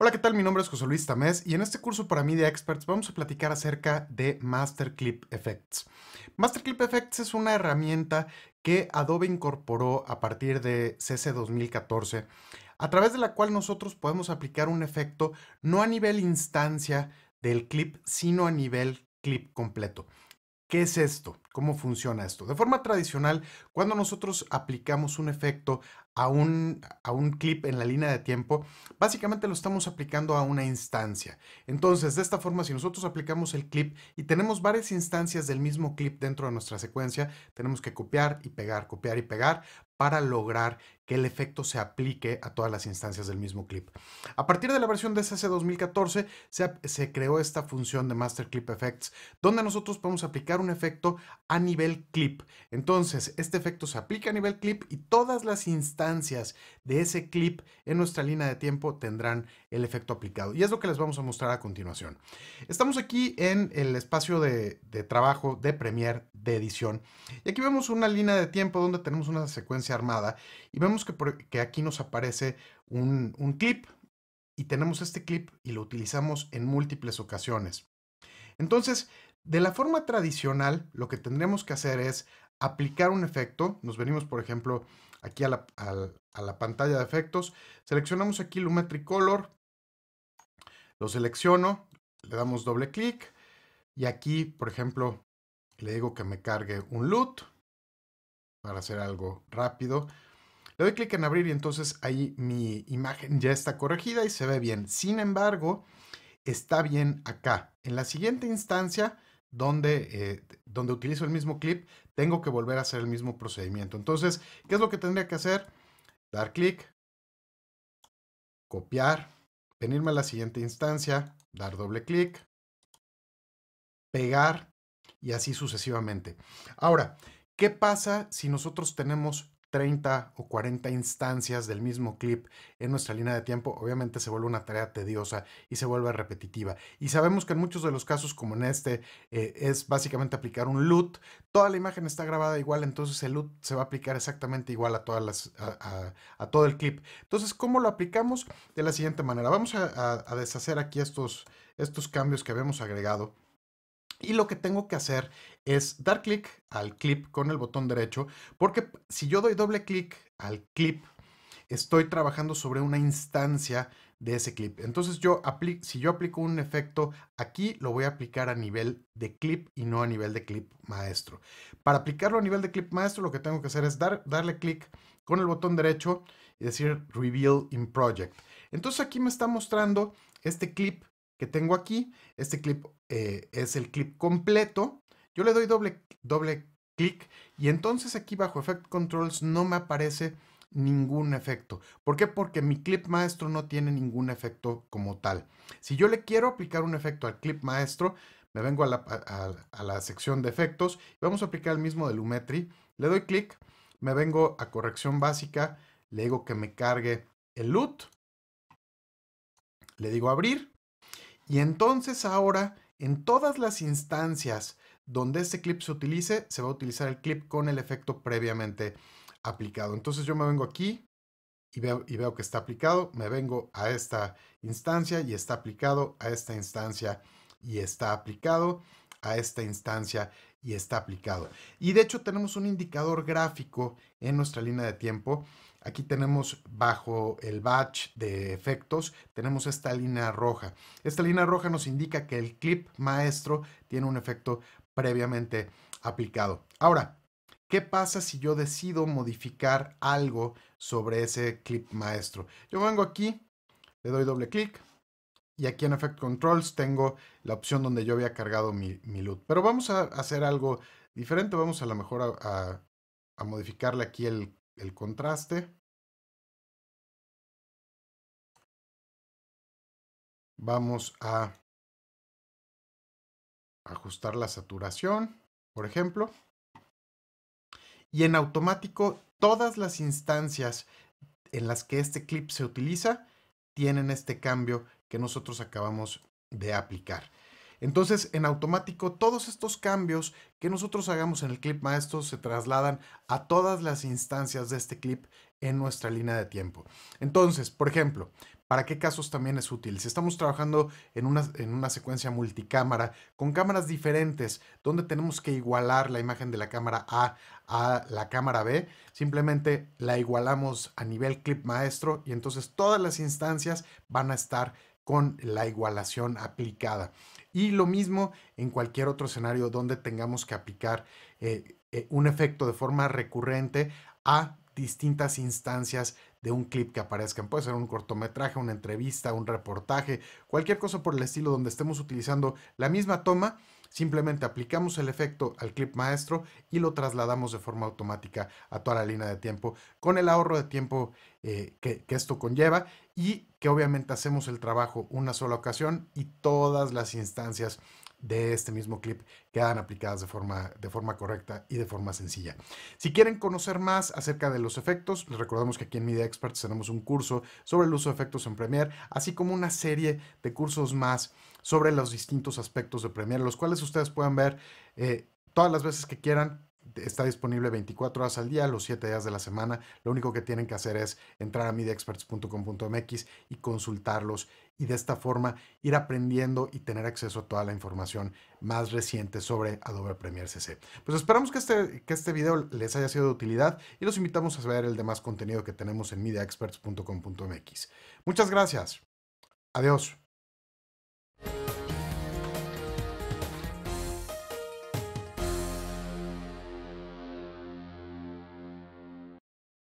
Hola, ¿qué tal? Mi nombre es José Luis Tamés y en este curso para mí de Experts vamos a platicar acerca de Master Clip Effects. Master Clip Effects es una herramienta que Adobe incorporó a partir de CC 2014, a través de la cual nosotros podemos aplicar un efecto no a nivel instancia del clip, sino a nivel clip completo. ¿Qué es esto? ¿Cómo funciona esto? De forma tradicional, cuando nosotros aplicamos un efecto a un, a un clip en la línea de tiempo, básicamente lo estamos aplicando a una instancia. Entonces, de esta forma, si nosotros aplicamos el clip y tenemos varias instancias del mismo clip dentro de nuestra secuencia, tenemos que copiar y pegar, copiar y pegar para lograr que el efecto se aplique a todas las instancias del mismo clip. A partir de la versión de ss 2014 se, se creó esta función de Master Clip Effects, donde nosotros podemos aplicar un efecto a nivel clip. Entonces, este efecto se aplica a nivel clip y todas las instancias de ese clip en nuestra línea de tiempo tendrán el efecto aplicado. Y es lo que les vamos a mostrar a continuación. Estamos aquí en el espacio de, trabajo de Premiere de edición. Y aquí vemos una línea de tiempo donde tenemos una secuencia armada y vemos que, aquí nos aparece un, un clip y tenemos este clip y lo utilizamos en múltiples ocasiones. Entonces, de la forma tradicional, lo que tendremos que hacer es aplicar un efecto. Nos venimos, por ejemplo, aquí a la, pantalla de efectos. Seleccionamos aquí Lumetri Color. Lo selecciono, le damos doble clic. Y aquí, por ejemplo, le digo que me cargue un loot para hacer algo rápido. Le doy clic en abrir y entonces ahí mi imagen ya está corregida y se ve bien. Sin embargo, está bien acá. En la siguiente instancia donde, eh, donde utilizo el mismo clip, tengo que volver a hacer el mismo procedimiento. Entonces, ¿qué es lo que tendría que hacer? Dar clic, copiar, venirme a la siguiente instancia, dar doble clic, pegar y así sucesivamente. Ahora, ¿qué pasa si nosotros tenemos 30 o 40 instancias del mismo clip en nuestra línea de tiempo, obviamente se vuelve una tarea tediosa y se vuelve repetitiva. Y sabemos que en muchos de los casos, como en este, eh, es básicamente aplicar un loot. Toda la imagen está grabada igual, entonces el loot se va a aplicar exactamente igual a, todas a, todo el clip. Entonces, ¿cómo lo aplicamos? De la siguiente manera. Vamos a, deshacer aquí estos, estos cambios que habíamos agregado. Y lo que tengo que hacer es dar clic al clip con el botón derecho, porque si yo doy doble clic al clip, estoy trabajando sobre una instancia de ese clip. Entonces yo si yo aplico un efecto aquí, lo voy a aplicar a nivel de clip y no a nivel de clip maestro. Para aplicarlo a nivel de clip maestro, lo que tengo que hacer es darle clic con el botón derecho y decir Reveal in Project. Entonces aquí me está mostrando este clip que tengo aquí. Este clip eh, es el clip completo. Yo le doy doble, doble clic y entonces aquí bajo Effect Controls no me aparece ningún efecto. ¿Por qué? Porque mi clip maestro no tiene ningún efecto como tal. Si yo le quiero aplicar un efecto al clip maestro, me vengo a la, sección de efectos vamos a aplicar el mismo de Lumetri. Le doy clic, me vengo a corrección básica, le digo que me cargue el LUT, le digo abrir y entonces ahora, en todas las instancias donde este clip se utilice, se va a utilizar el clip con el efecto previamente aplicado. Entonces yo me vengo aquí y veo, y veo que está aplicado, me vengo a esta instancia y está aplicado, a esta instancia y está aplicado, a esta instancia y está aplicado. Y de hecho tenemos un indicador gráfico en nuestra línea de tiempo Aquí tenemos bajo el batch de efectos, tenemos esta línea roja. Esta línea roja nos indica que el clip maestro tiene un efecto previamente aplicado. Ahora, ¿qué pasa si yo decido modificar algo sobre ese clip maestro? Yo vengo aquí, le doy doble clic, y aquí en Effect Controls tengo la opción donde yo había cargado mi, mi loot. Pero vamos a hacer algo diferente. Vamos a lo mejor a, modificarle aquí el, contraste. Vamos a ajustar la saturación, por ejemplo. Y en automático, todas las instancias en las que este clip se utiliza tienen este cambio que nosotros acabamos de aplicar. Entonces, en automático, todos estos cambios que nosotros hagamos en el clip maestro se trasladan a todas las instancias de este clip en nuestra línea de tiempo. Entonces, por ejemplo, ¿para qué casos también es útil? Si estamos trabajando en una, en una secuencia multicámara con cámaras diferentes, donde tenemos que igualar la imagen de la cámara A a la cámara B, simplemente la igualamos a nivel clip maestro y entonces todas las instancias van a estar con la igualación aplicada. Y lo mismo en cualquier otro escenario donde tengamos que aplicar eh, eh, un efecto de forma recurrente a distintas instancias de un clip que aparezcan. Puede ser un cortometraje, una entrevista, un reportaje, cualquier cosa por el estilo donde estemos utilizando la misma toma. Simplemente aplicamos el efecto al clip maestro y lo trasladamos de forma automática a toda la línea de tiempo, con el ahorro de tiempo eh, que esto conlleva y que obviamente hacemos el trabajo una sola ocasión y todas las instancias de este mismo clip quedan aplicadas de forma, de forma correcta y de forma sencilla. Si quieren conocer más acerca de los efectos, les recordamos que aquí en Media Experts tenemos un curso sobre el uso de efectos en Premiere, así como una serie de cursos más sobre los distintos aspectos de Premiere, los cuales ustedes pueden ver eh, todas las veces que quieran está disponible 24 horas al día, los 7 días de la semana. Lo único que tienen que hacer es entrar a mediaexperts.com.mx y consultarlos y de esta forma ir aprendiendo y tener acceso a toda la información más reciente sobre Adobe Premiere CC. Pues esperamos que este, que este video les haya sido de utilidad y los invitamos a ver el demás contenido que tenemos en mediaexperts.com.mx. Muchas gracias. Adiós.